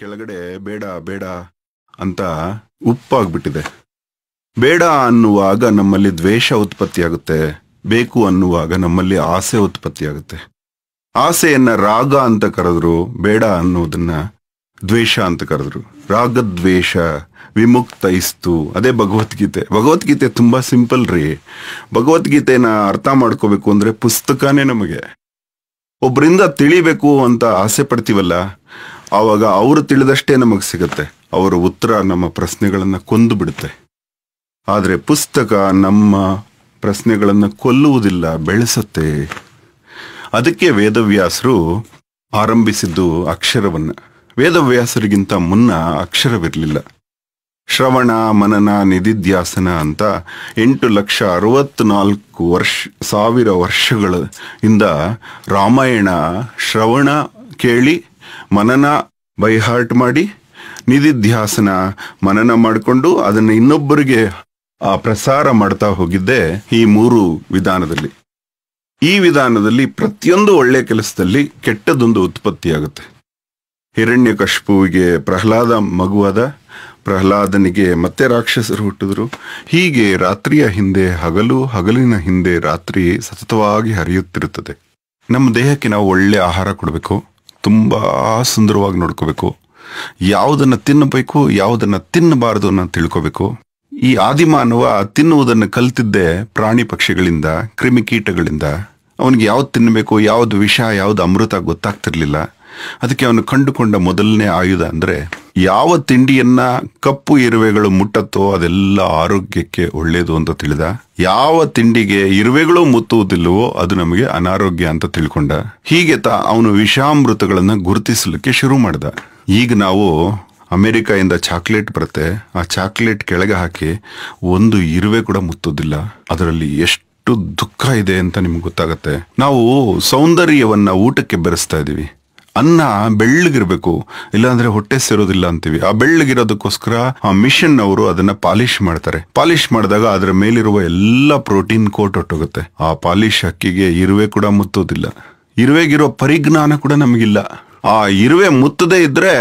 ಕೆಳಗಡೆ ಬೇಡ ಬೇಡ ಅಂತ ಉಪ್ಪಾಗ್ಬಿಟ್ಟಿದೆ ಬೇಡ ಅನ್ನುವಾಗ ನಮ್ಮಲ್ಲಿ ದ್ವೇಷ ಉತ್ಪತ್ತಿ ಆಗುತ್ತೆ ಬೇಕು ಅನ್ನುವಾಗ ನಮ್ಮಲ್ಲಿ ಆಸೆ ಉತ್ಪತ್ತಿ ಆಗುತ್ತೆ ಆಸೆಯನ್ನ ರಾಗ ಅಂತ ಕರೆದ್ರು ಬೇಡ ಅನ್ನೋದನ್ನ ದ್ವೇಷ ಅಂತ ಕರೆದ್ರು ರಾಗದ್ವೇಷ ಇಸ್ತು ಅದೇ ಭಗವದ್ಗೀತೆ ಭಗವದ್ಗೀತೆ ತುಂಬಾ ಸಿಂಪಲ್ ರೀ ಭಗವದ್ಗೀತೆನ ಅರ್ಥ ಮಾಡ್ಕೋಬೇಕು ಅಂದ್ರೆ ಪುಸ್ತಕನೇ ನಮಗೆ ಒಬ್ಬರಿಂದ ತಿಳಿಬೇಕು ಅಂತ ಆಸೆ ಪಡ್ತೀವಲ್ಲ ಆವಾಗ ಅವರು ತಿಳಿದಷ್ಟೇ ನಮಗೆ ಸಿಗುತ್ತೆ ಅವರ ಉತ್ತರ ನಮ್ಮ ಪ್ರಶ್ನೆಗಳನ್ನು ಕೊಂದು ಬಿಡುತ್ತೆ ಆದರೆ ಪುಸ್ತಕ ನಮ್ಮ ಪ್ರಶ್ನೆಗಳನ್ನು ಕೊಲ್ಲುವುದಿಲ್ಲ ಬೆಳೆಸುತ್ತೆ ಅದಕ್ಕೆ ವೇದವ್ಯಾಸರು ಆರಂಭಿಸಿದ್ದು ಅಕ್ಷರವನ್ನು ವೇದವ್ಯಾಸರಿಗಿಂತ ಮುನ್ನ ಅಕ್ಷರವಿರಲಿಲ್ಲ ಶ್ರವಣ ಮನನ ನಿಧಿಧ್ಯಾಸನ ಅಂತ ಎಂಟು ಲಕ್ಷ ಅರವತ್ನಾಲ್ಕು ವರ್ಷ ಸಾವಿರ ವರ್ಷಗಳ ಇಂದ ರಾಮಾಯಣ ಶ್ರವಣ ಕೇಳಿ ಮನನ ಬೈ ಹಾರ್ಟ್ ಮಾಡಿ ನಿಧಿಧ್ಯಾಸನ ಮನನ ಮಾಡಿಕೊಂಡು ಅದನ್ನು ಇನ್ನೊಬ್ಬರಿಗೆ ಆ ಪ್ರಸಾರ ಮಾಡ್ತಾ ಹೋಗಿದ್ದೆ ಈ ಮೂರು ವಿಧಾನದಲ್ಲಿ ಈ ವಿಧಾನದಲ್ಲಿ ಪ್ರತಿಯೊಂದು ಒಳ್ಳೆ ಕೆಲಸದಲ್ಲಿ ಕೆಟ್ಟದೊಂದು ಉತ್ಪತ್ತಿಯಾಗುತ್ತೆ ಕಶ್ಪುವಿಗೆ ಪ್ರಹ್ಲಾದ ಮಗುವಾದ ಪ್ರಹ್ಲಾದನಿಗೆ ಮತ್ತೆ ರಾಕ್ಷಸರು ಹುಟ್ಟಿದ್ರು ಹೀಗೆ ರಾತ್ರಿಯ ಹಿಂದೆ ಹಗಲು ಹಗಲಿನ ಹಿಂದೆ ರಾತ್ರಿ ಸತತವಾಗಿ ಹರಿಯುತ್ತಿರುತ್ತದೆ ನಮ್ಮ ದೇಹಕ್ಕೆ ನಾವು ಒಳ್ಳೆ ಆಹಾರ ಕೊಡಬೇಕು ತುಂಬ ಸುಂದರವಾಗಿ ನೋಡ್ಕೋಬೇಕು ಯಾವುದನ್ನು ತಿನ್ನಬೇಕು ಯಾವುದನ್ನು ತಿನ್ನಬಾರದು ಅನ್ನೋ ತಿಳ್ಕೋಬೇಕು ಈ ಆದಿಮಾನವ ತಿನ್ನುವುದನ್ನು ಕಲ್ತಿದ್ದೆ ಪ್ರಾಣಿ ಪಕ್ಷಿಗಳಿಂದ ಕ್ರಿಮಿಕೀಟಗಳಿಂದ ಅವನಿಗೆ ಯಾವ್ದು ತಿನ್ನಬೇಕು ಯಾವ್ದು ವಿಷ ಯಾವ್ದು ಅಮೃತ ಗೊತ್ತಾಗ್ತಿರ್ಲಿಲ್ಲ ಅದಕ್ಕೆ ಅವನು ಕಂಡುಕೊಂಡ ಮೊದಲನೇ ಆಯುಧ ಅಂದ್ರೆ ಯಾವ ತಿಂಡಿಯನ್ನ ಕಪ್ಪು ಇರುವೆಗಳು ಮುಟ್ಟತ್ತೋ ಅದೆಲ್ಲ ಆರೋಗ್ಯಕ್ಕೆ ಒಳ್ಳೆಯದು ಅಂತ ತಿಳಿದ ಯಾವ ತಿಂಡಿಗೆ ಇರುವೆಗಳು ಮುತ್ತುವುದಿಲ್ಲವೋ ಅದು ನಮಗೆ ಅನಾರೋಗ್ಯ ಅಂತ ತಿಳ್ಕೊಂಡ ಹೀಗೆ ತ ಅವನು ವಿಷಾಮೃತಗಳನ್ನ ಗುರುತಿಸಲಿಕ್ಕೆ ಶುರು ಮಾಡ್ದ ಈಗ ನಾವು ಅಮೆರಿಕಾಯಿಂದ ಚಾಕ್ಲೇಟ್ ಬರುತ್ತೆ ಆ ಚಾಕ್ಲೇಟ್ ಕೆಳಗೆ ಹಾಕಿ ಒಂದು ಇರುವೆ ಕೂಡ ಮುತ್ತುದಿಲ್ಲ ಅದರಲ್ಲಿ ಎಷ್ಟು ದುಃಖ ಇದೆ ಅಂತ ನಿಮ್ಗೆ ಗೊತ್ತಾಗತ್ತೆ ನಾವು ಸೌಂದರ್ಯವನ್ನ ಊಟಕ್ಕೆ ಬೆರೆಸ್ತಾ ಇದೀವಿ ಅನ್ನ ಬೆಳ್ಳಗಿರ್ಬೇಕು ಇಲ್ಲಾಂದ್ರೆ ಹೊಟ್ಟೆ ಸೇರೋದಿಲ್ಲ ಅಂತೀವಿ ಆ ಬೆಳ್ಳಗಿರೋದಕ್ಕೋಸ್ಕರ ಆ ಮಿಷನ್ ಅವರು ಅದನ್ನ ಪಾಲಿಶ್ ಮಾಡ್ತಾರೆ ಪಾಲಿಶ್ ಮಾಡಿದಾಗ ಅದರ ಮೇಲಿರುವ ಎಲ್ಲ ಪ್ರೋಟೀನ್ ಕೋಟ್ ಹೊಟ್ಟೋಗುತ್ತೆ ಆ ಪಾಲಿಶ್ ಅಕ್ಕಿಗೆ ಇರುವೆ ಕೂಡ ಮುತ್ತೋದಿಲ್ಲ ಇರುವೆಗಿರೋ ಪರಿಜ್ಞಾನ ಕೂಡ ನಮಗಿಲ್ಲ ಆ ಇರುವೆ ಮುತ್ತದೇ ಇದ್ರೆ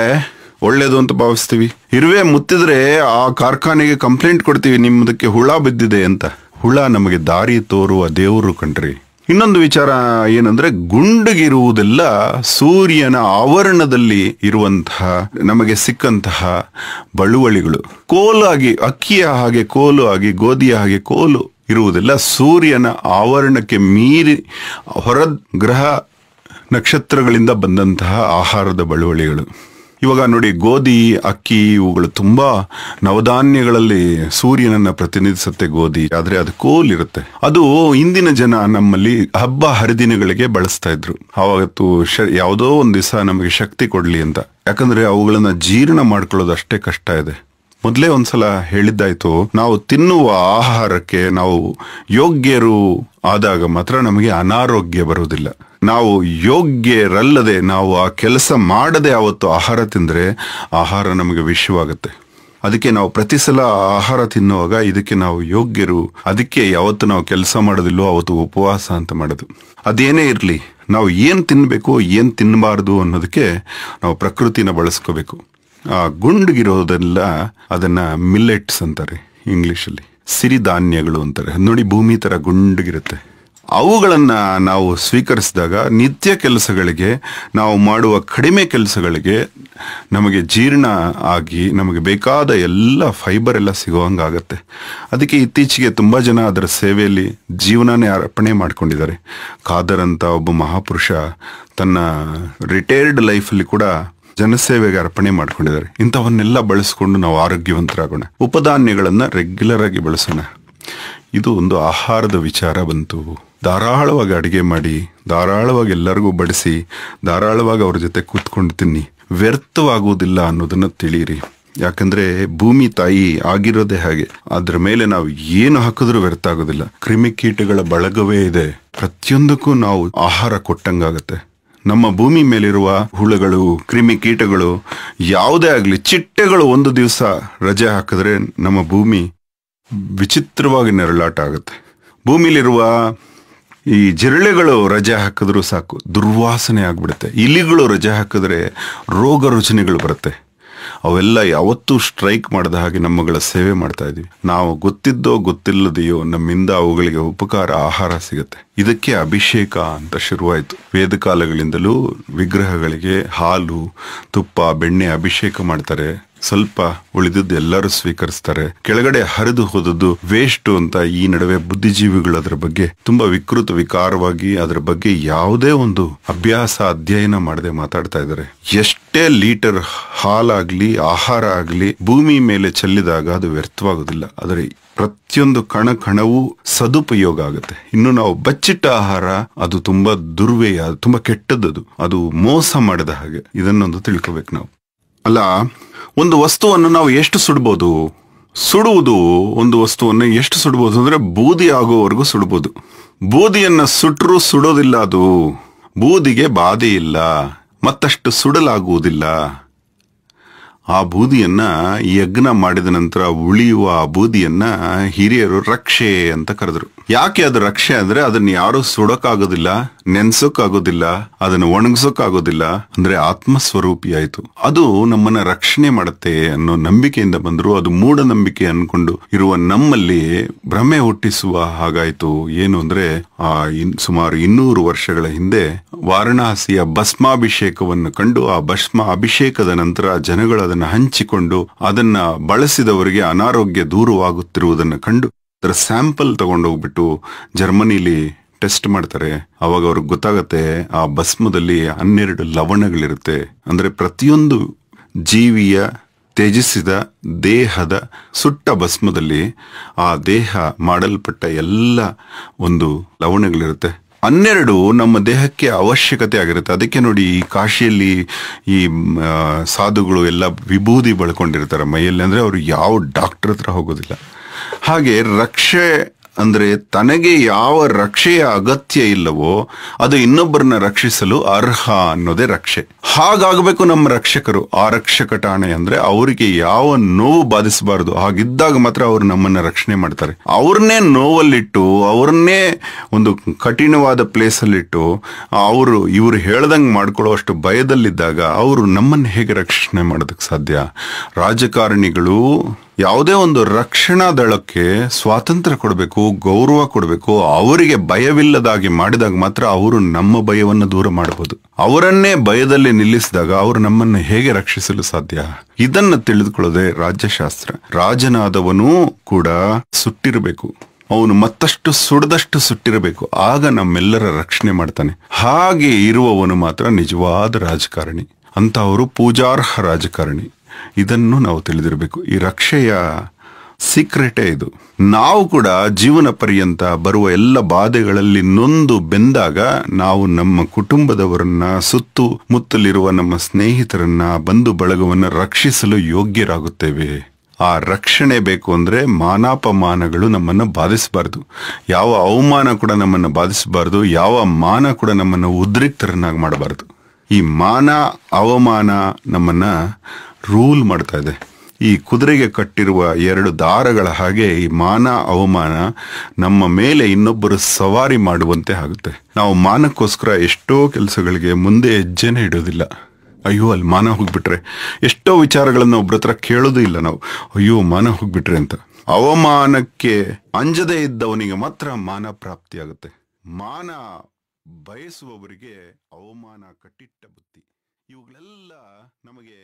ಒಳ್ಳೇದು ಅಂತ ಭಾವಿಸ್ತೀವಿ ಇರುವೆ ಮುತ್ತಿದ್ರೆ ಆ ಕಾರ್ಖಾನೆಗೆ ಕಂಪ್ಲೇಂಟ್ ಕೊಡ್ತೀವಿ ನಿಮ್ಮದಕ್ಕೆ ಹುಳ ಬಿದ್ದಿದೆ ಅಂತ ಹುಳ ನಮಗೆ ದಾರಿ ತೋರುವ ದೇವರು ಕಣ್ರಿ ಇನ್ನೊಂದು ವಿಚಾರ ಏನಂದ್ರೆ ಗುಂಡಗಿರುವುದೆಲ್ಲ ಸೂರ್ಯನ ಆವರಣದಲ್ಲಿ ಇರುವಂತಹ ನಮಗೆ ಸಿಕ್ಕಂತಹ ಬಳುವಳಿಗಳು ಕೋಲಾಗಿ ಅಕ್ಕಿಯ ಹಾಗೆ ಕೋಲು ಆಗಿ ಗೋಧಿಯ ಹಾಗೆ ಕೋಲು ಇರುವುದೆಲ್ಲ ಸೂರ್ಯನ ಆವರಣಕ್ಕೆ ಮೀರಿ ಹೊರ ಗ್ರಹ ನಕ್ಷತ್ರಗಳಿಂದ ಬಂದಂತಹ ಆಹಾರದ ಬಳುವಳಿಗಳು ಇವಾಗ ನೋಡಿ ಗೋಧಿ ಅಕ್ಕಿ ಇವುಗಳು ತುಂಬಾ ನವಧಾನ್ಯಗಳಲ್ಲಿ ಸೂರ್ಯನನ್ನ ಪ್ರತಿನಿಧಿಸುತ್ತೆ ಗೋಧಿ ಆದ್ರೆ ಅದು ಕೋಲ್ ಇರುತ್ತೆ ಅದು ಇಂದಿನ ಜನ ನಮ್ಮಲ್ಲಿ ಹಬ್ಬ ಹರಿದಿನಗಳಿಗೆ ಬಳಸ್ತಾ ಇದ್ರು ಅವತ್ತು ಯಾವುದೋ ಒಂದ್ ದಿವಸ ನಮಗೆ ಶಕ್ತಿ ಕೊಡ್ಲಿ ಅಂತ ಯಾಕಂದ್ರೆ ಅವುಗಳನ್ನ ಜೀರ್ಣ ಮಾಡ್ಕೊಳ್ಳೋದು ಅಷ್ಟೇ ಕಷ್ಟ ಇದೆ ಮೊದಲೇ ಒಂದ್ಸಲ ಹೇಳಿದ್ದಾಯ್ತು ನಾವು ತಿನ್ನುವ ಆಹಾರಕ್ಕೆ ನಾವು ಯೋಗ್ಯರು ಆದಾಗ ಮಾತ್ರ ನಮಗೆ ಅನಾರೋಗ್ಯ ಬರುವುದಿಲ್ಲ ನಾವು ಯೋಗ್ಯರಲ್ಲದೆ ನಾವು ಆ ಕೆಲಸ ಮಾಡದೆ ಅವತ್ತು ಆಹಾರ ತಿಂದರೆ ಆಹಾರ ನಮಗೆ ವಿಷವಾಗುತ್ತೆ ಅದಕ್ಕೆ ನಾವು ಪ್ರತಿ ಸಲ ಆಹಾರ ತಿನ್ನುವಾಗ ಇದಕ್ಕೆ ನಾವು ಯೋಗ್ಯರು ಅದಕ್ಕೆ ಯಾವತ್ತು ನಾವು ಕೆಲಸ ಮಾಡೋದಿಲ್ಲೋ ಅವತ್ತು ಉಪವಾಸ ಅಂತ ಮಾಡೋದು ಅದೇನೇ ಇರಲಿ ನಾವು ಏನು ತಿನ್ನಬೇಕು ಏನು ತಿನ್ನಬಾರ್ದು ಅನ್ನೋದಕ್ಕೆ ನಾವು ಪ್ರಕೃತಿನ ಬಳಸ್ಕೋಬೇಕು ಆ ಗುಂಡ್ಗಿರೋದೆಲ್ಲ ಅದನ್ನ ಮಿಲ್ಲೆಟ್ಸ್ ಅಂತಾರೆ ಇಂಗ್ಲೀಷಲ್ಲಿ ಸಿರಿಧಾನ್ಯಗಳು ಅಂತಾರೆ ನೋಡಿ ಭೂಮಿ ಥರ ಗುಂಡ್ಗಿರುತ್ತೆ ಅವುಗಳನ್ನು ನಾವು ಸ್ವೀಕರಿಸಿದಾಗ ನಿತ್ಯ ಕೆಲಸಗಳಿಗೆ ನಾವು ಮಾಡುವ ಕಡಿಮೆ ಕೆಲಸಗಳಿಗೆ ನಮಗೆ ಜೀರ್ಣ ಆಗಿ ನಮಗೆ ಬೇಕಾದ ಎಲ್ಲ ಫೈಬರ್ ಎಲ್ಲ ಸಿಗುವಂಗಾಗತ್ತೆ ಅದಕ್ಕೆ ಇತ್ತೀಚೆಗೆ ತುಂಬ ಜನ ಅದರ ಸೇವೆಯಲ್ಲಿ ಜೀವನನೇ ಅರ್ಪಣೆ ಮಾಡಿಕೊಂಡಿದ್ದಾರೆ ಖಾದರ್ ಅಂತ ಒಬ್ಬ ಮಹಾಪುರುಷ ತನ್ನ ರಿಟೈರ್ಡ್ ಲೈಫಲ್ಲಿ ಕೂಡ ಜನಸೇವೆಗೆ ಅರ್ಪಣೆ ಮಾಡ್ಕೊಂಡಿದ್ದಾರೆ ಇಂಥವನ್ನೆಲ್ಲ ಬಳಸ್ಕೊಂಡು ನಾವು ಆರೋಗ್ಯವಂತರಾಗೋಣ ಉಪಧಾನ್ಯಗಳನ್ನು ರೆಗ್ಯುಲರ್ ಆಗಿ ಬಳಸೋಣ ಇದು ಒಂದು ಆಹಾರದ ವಿಚಾರ ಬಂತು ಧಾರಾಳವಾಗಿ ಅಡುಗೆ ಮಾಡಿ ಧಾರಾಳವಾಗಿ ಎಲ್ಲರಿಗೂ ಬಡಿಸಿ ಧಾರಾಳವಾಗಿ ಅವ್ರ ಜೊತೆ ಕೂತ್ಕೊಂಡು ತಿನ್ನಿ ವ್ಯರ್ಥವಾಗುವುದಿಲ್ಲ ಅನ್ನೋದನ್ನು ತಿಳಿಯಿರಿ ಯಾಕಂದ್ರೆ ಭೂಮಿ ತಾಯಿ ಆಗಿರೋದೇ ಹಾಗೆ ಅದ್ರ ಮೇಲೆ ನಾವು ಏನು ಹಾಕಿದ್ರೂ ವ್ಯರ್ಥ ಆಗೋದಿಲ್ಲ ಕ್ರಿಮಿಕೀಟಗಳ ಬಳಗವೇ ಇದೆ ಪ್ರತಿಯೊಂದಕ್ಕೂ ನಾವು ಆಹಾರ ಕೊಟ್ಟಂಗಾಗತ್ತೆ ನಮ್ಮ ಭೂಮಿ ಮೇಲಿರುವ ಹುಳುಗಳು ಕ್ರಿಮಿ ಕೀಟಗಳು ಯಾವುದೇ ಆಗಲಿ ಚಿಟ್ಟೆಗಳು ಒಂದು ದಿವಸ ರಜೆ ಹಾಕಿದ್ರೆ ನಮ್ಮ ಭೂಮಿ ವಿಚಿತ್ರವಾಗಿ ನೆರಳಾಟ ಆಗುತ್ತೆ ಭೂಮಿಲಿರುವ ಈ ಜಿರಳೆಗಳು ರಜೆ ಹಾಕಿದ್ರೂ ಸಾಕು ದುರ್ವಾಸನೆ ಆಗ್ಬಿಡುತ್ತೆ ಇಲಿಗಳು ರಜೆ ಹಾಕಿದ್ರೆ ರೋಗ ರುಚನೆಗಳು ಬರುತ್ತೆ ಅವೆಲ್ಲ ಯಾವತ್ತೂ ಸ್ಟ್ರೈಕ್ ಮಾಡದ ಹಾಗೆ ನಮ್ಮಗಳ ಸೇವೆ ಮಾಡ್ತಾ ಇದ್ದೀವಿ ನಾವು ಗೊತ್ತಿದ್ದೋ ಗೊತ್ತಿಲ್ಲದೆಯೋ ನಮ್ಮಿಂದ ಅವುಗಳಿಗೆ ಉಪಕಾರ ಆಹಾರ ಸಿಗುತ್ತೆ ಇದಕ್ಕೆ ಅಭಿಷೇಕ ಅಂತ ಶುರುವಾಯಿತು ವೇದಕಾಲಗಳಿಂದಲೂ ವಿಗ್ರಹಗಳಿಗೆ ಹಾಲು ತುಪ್ಪ ಬೆಣ್ಣೆ ಅಭಿಷೇಕ ಮಾಡ್ತಾರೆ ಸ್ವಲ್ಪ ಉಳಿದದ್ದು ಎಲ್ಲರೂ ಸ್ವೀಕರಿಸ್ತಾರೆ ಕೆಳಗಡೆ ಹರಿದು ಹೋದದ್ದು ವೇಸ್ಟ್ ಅಂತ ಈ ನಡುವೆ ಬುದ್ಧಿಜೀವಿಗಳು ಅದರ ಬಗ್ಗೆ ತುಂಬಾ ವಿಕೃತ ವಿಕಾರವಾಗಿ ಅದರ ಬಗ್ಗೆ ಯಾವುದೇ ಒಂದು ಅಭ್ಯಾಸ ಅಧ್ಯಯನ ಮಾಡದೆ ಮಾತಾಡ್ತಾ ಇದ್ದಾರೆ ಎಷ್ಟೇ ಲೀಟರ್ ಹಾಲಾಗ್ಲಿ ಆಹಾರ ಆಗ್ಲಿ ಭೂಮಿ ಮೇಲೆ ಚೆಲ್ಲಿದಾಗ ಅದು ವ್ಯರ್ಥವಾಗುದಿಲ್ಲ ಆದರೆ ಪ್ರತಿಯೊಂದು ಕಣ ಕಣವೂ ಸದುಪಯೋಗ ಆಗುತ್ತೆ ಇನ್ನು ನಾವು ಬಚ್ಚಿಟ್ಟ ಆಹಾರ ಅದು ತುಂಬಾ ದುರ್ವ್ಯಯ ತುಂಬಾ ಕೆಟ್ಟದ್ದು ಅದು ಮೋಸ ಮಾಡಿದ ಹಾಗೆ ಇದನ್ನೊಂದು ತಿಳ್ಕೋಬೇಕು ನಾವು ಅಲ್ಲ ಒಂದು ವಸ್ತುವನ್ನು ನಾವು ಎಷ್ಟು ಸುಡ್ಬೋದು ಸುಡುವುದು ಒಂದು ವಸ್ತುವನ್ನು ಎಷ್ಟು ಸುಡ್ಬೋದು ಅಂದರೆ ಬೂದಿ ಆಗುವವರೆಗೂ ಸುಡ್ಬೋದು ಬೂದಿಯನ್ನು ಸುಟ್ಟರೂ ಸುಡೋದಿಲ್ಲ ಅದು ಬೂದಿಗೆ ಬಾಧೆ ಇಲ್ಲ ಮತ್ತಷ್ಟು ಸುಡಲಾಗುವುದಿಲ್ಲ ಆ ಬೂದಿಯನ್ನು ಯಜ್ಞ ಮಾಡಿದ ನಂತರ ಉಳಿಯುವ ಆ ಬೂದಿಯನ್ನು ಹಿರಿಯರು ರಕ್ಷೆ ಅಂತ ಕರೆದರು ಯಾಕೆ ಅದು ರಕ್ಷೆ ಅಂದ್ರೆ ಅದನ್ನ ಯಾರು ಸುಡಕ್ಕಾಗೋದಿಲ್ಲ ನೆನ್ಸೋಕ್ಕಾಗೋದಿಲ್ಲ ಅದನ್ನ ಒಣಗಿಸೋಕ್ಕಾಗೋದಿಲ್ಲ ಅಂದ್ರೆ ಆತ್ಮ ಸ್ವರೂಪಿ ಆಯ್ತು ಅದು ನಮ್ಮನ್ನ ರಕ್ಷಣೆ ಮಾಡುತ್ತೆ ಅನ್ನೋ ನಂಬಿಕೆಯಿಂದ ಬಂದ್ರು ಅದು ಮೂಢನಂಬಿಕೆ ಅನ್ಕೊಂಡು ಇರುವ ನಮ್ಮಲ್ಲಿ ಭ್ರಮೆ ಹುಟ್ಟಿಸುವ ಹಾಗಾಯ್ತು ಏನು ಅಂದ್ರೆ ಆ ಸುಮಾರು ಇನ್ನೂರು ವರ್ಷಗಳ ಹಿಂದೆ ವಾರಣಾಸಿಯ ಭಸ್ಮಾಭಿಷೇಕವನ್ನು ಕಂಡು ಆ ಭಸ್ಮ ಅಭಿಷೇಕದ ನಂತರ ಜನಗಳು ಅದನ್ನು ಹಂಚಿಕೊಂಡು ಅದನ್ನ ಬಳಸಿದವರಿಗೆ ಅನಾರೋಗ್ಯ ದೂರವಾಗುತ್ತಿರುವುದನ್ನು ಕಂಡು ಅದರ ಸ್ಯಾಂಪಲ್ ತಗೊಂಡೋಗ್ಬಿಟ್ಟು ಜರ್ಮನಿಲಿ ಟೆಸ್ಟ್ ಮಾಡ್ತಾರೆ ಅವಾಗ ಅವ್ರಿಗೆ ಗೊತ್ತಾಗತ್ತೆ ಆ ಭಸ್ಮದಲ್ಲಿ ಹನ್ನೆರಡು ಲವಣಗಳಿರುತ್ತೆ ಅಂದರೆ ಪ್ರತಿಯೊಂದು ಜೀವಿಯ ತ್ಯಜಿಸಿದ ದೇಹದ ಸುಟ್ಟ ಭಸ್ಮದಲ್ಲಿ ಆ ದೇಹ ಮಾಡಲ್ಪಟ್ಟ ಎಲ್ಲ ಒಂದು ಲವಣಗಳಿರುತ್ತೆ ಹನ್ನೆರಡು ನಮ್ಮ ದೇಹಕ್ಕೆ ಅವಶ್ಯಕತೆ ಆಗಿರುತ್ತೆ ಅದಕ್ಕೆ ನೋಡಿ ಈ ಕಾಶಿಯಲ್ಲಿ ಈ ಸಾಧುಗಳು ಎಲ್ಲ ವಿಭೂದಿ ಬಳ್ಕೊಂಡಿರ್ತಾರೆ ಮೈಯಲ್ಲಿ ಅಂದರೆ ಅವರು ಯಾವ ಡಾಕ್ಟರ್ ಹತ್ರ ಹೋಗೋದಿಲ್ಲ ಹಾಗೆ ರಕ್ಷೆ ಅಂದ್ರೆ ತನಗೆ ಯಾವ ರಕ್ಷೆಯ ಅಗತ್ಯ ಇಲ್ಲವೋ ಅದು ಇನ್ನೊಬ್ಬರನ್ನ ರಕ್ಷಿಸಲು ಅರ್ಹ ಅನ್ನೋದೇ ರಕ್ಷೆ ಹಾಗಾಗಬೇಕು ನಮ್ಮ ರಕ್ಷಕರು ಆ ರಕ್ಷಕ ಠಾಣೆ ಅಂದ್ರೆ ಅವರಿಗೆ ಯಾವ ನೋವು ಬಾಧಿಸಬಾರದು ಹಾಗಿದ್ದಾಗ ಮಾತ್ರ ಅವರು ನಮ್ಮನ್ನ ರಕ್ಷಣೆ ಮಾಡ್ತಾರೆ ಅವ್ರನ್ನೇ ನೋವಲ್ಲಿಟ್ಟು ಅವ್ರನ್ನೇ ಒಂದು ಕಠಿಣವಾದ ಪ್ಲೇಸ್ ಅಲ್ಲಿಟ್ಟು ಅವರು ಇವರು ಹೇಳ್ದಂಗೆ ಅಷ್ಟು ಭಯದಲ್ಲಿದ್ದಾಗ ಅವರು ನಮ್ಮನ್ನು ಹೇಗೆ ರಕ್ಷಣೆ ಮಾಡೋದಕ್ಕೆ ಸಾಧ್ಯ ರಾಜಕಾರಣಿಗಳು ಯಾವುದೇ ಒಂದು ರಕ್ಷಣಾ ದಳಕ್ಕೆ ಸ್ವಾತಂತ್ರ್ಯ ಕೊಡಬೇಕು ಗೌರವ ಕೊಡಬೇಕು ಅವರಿಗೆ ಭಯವಿಲ್ಲದಾಗಿ ಮಾಡಿದಾಗ ಮಾತ್ರ ಅವರು ನಮ್ಮ ಭಯವನ್ನು ದೂರ ಮಾಡಬಹುದು ಅವರನ್ನೇ ಭಯದಲ್ಲಿ ನಿಲ್ಲಿಸಿದಾಗ ಅವರು ನಮ್ಮನ್ನು ಹೇಗೆ ರಕ್ಷಿಸಲು ಸಾಧ್ಯ ಇದನ್ನ ತಿಳಿದುಕೊಳ್ಳದೆ ರಾಜ್ಯಶಾಸ್ತ್ರ ರಾಜನಾದವನು ಕೂಡ ಸುಟ್ಟಿರಬೇಕು ಅವನು ಮತ್ತಷ್ಟು ಸುಡದಷ್ಟು ಸುಟ್ಟಿರಬೇಕು ಆಗ ನಮ್ಮೆಲ್ಲರ ರಕ್ಷಣೆ ಮಾಡ್ತಾನೆ ಹಾಗೆ ಇರುವವನು ಮಾತ್ರ ನಿಜವಾದ ರಾಜಕಾರಣಿ ಅಂತ ಅವರು ಪೂಜಾರ್ಹ ರಾಜಕಾರಣಿ ಇದನ್ನು ನಾವು ತಿಳಿದಿರಬೇಕು ಈ ರಕ್ಷೆಯ ಸೀಕ್ರೆಟೇ ಇದು ನಾವು ಕೂಡ ಜೀವನ ಪರ್ಯಂತ ಬರುವ ಎಲ್ಲ ಬಾಧೆಗಳಲ್ಲಿ ನೊಂದು ಬೆಂದಾಗ ನಾವು ನಮ್ಮ ಕುಟುಂಬದವರನ್ನ ಸುತ್ತು ಮುತ್ತಲಿರುವ ನಮ್ಮ ಸ್ನೇಹಿತರನ್ನ ಬಂಧು ಬಳಗವನ್ನು ರಕ್ಷಿಸಲು ಯೋಗ್ಯರಾಗುತ್ತೇವೆ ಆ ರಕ್ಷಣೆ ಬೇಕು ಅಂದರೆ ಮಾನಾಪಮಾನಗಳು ನಮ್ಮನ್ನು ಬಾಧಿಸಬಾರ್ದು ಯಾವ ಅವಮಾನ ಕೂಡ ನಮ್ಮನ್ನು ಬಾಧಿಸಬಾರ್ದು ಯಾವ ಮಾನ ಕೂಡ ನಮ್ಮನ್ನು ಉದ್ರಿಕ್ತರನ್ನಾಗಿ ಮಾಡಬಾರ್ದು ಈ ಮಾನ ಅವಮಾನ ನಮ್ಮನ್ನ ರೂಲ್ ಮಾಡ್ತಾ ಇದೆ ಈ ಕುದುರೆಗೆ ಕಟ್ಟಿರುವ ಎರಡು ದಾರಗಳ ಹಾಗೆ ಈ ಮಾನ ಅವಮಾನ ನಮ್ಮ ಮೇಲೆ ಇನ್ನೊಬ್ಬರು ಸವಾರಿ ಮಾಡುವಂತೆ ಆಗುತ್ತೆ ನಾವು ಮಾನಕ್ಕೋಸ್ಕರ ಎಷ್ಟೋ ಕೆಲಸಗಳಿಗೆ ಮುಂದೆ ಹೆಜ್ಜೆನೇ ಇಡೋದಿಲ್ಲ ಅಯ್ಯೋ ಅಲ್ಲಿ ಮಾನ ಹೋಗ್ಬಿಟ್ರೆ ಎಷ್ಟೋ ವಿಚಾರಗಳನ್ನು ಒಬ್ಬರ ಹತ್ರ ಇಲ್ಲ ನಾವು ಅಯ್ಯೋ ಮಾನ ಹೋಗ್ಬಿಟ್ರೆ ಅಂತ ಅವಮಾನಕ್ಕೆ ಅಂಜದೇ ಇದ್ದವನಿಗೆ ಮಾತ್ರ ಮಾನ ಪ್ರಾಪ್ತಿಯಾಗುತ್ತೆ ಮಾನ ಬಯಸುವವರಿಗೆ ಅವಮಾನ ಕಟ್ಟಿಟ್ಟ ಬುತ್ತಿ ಇವುಗಳೆಲ್ಲ ನಮಗೆ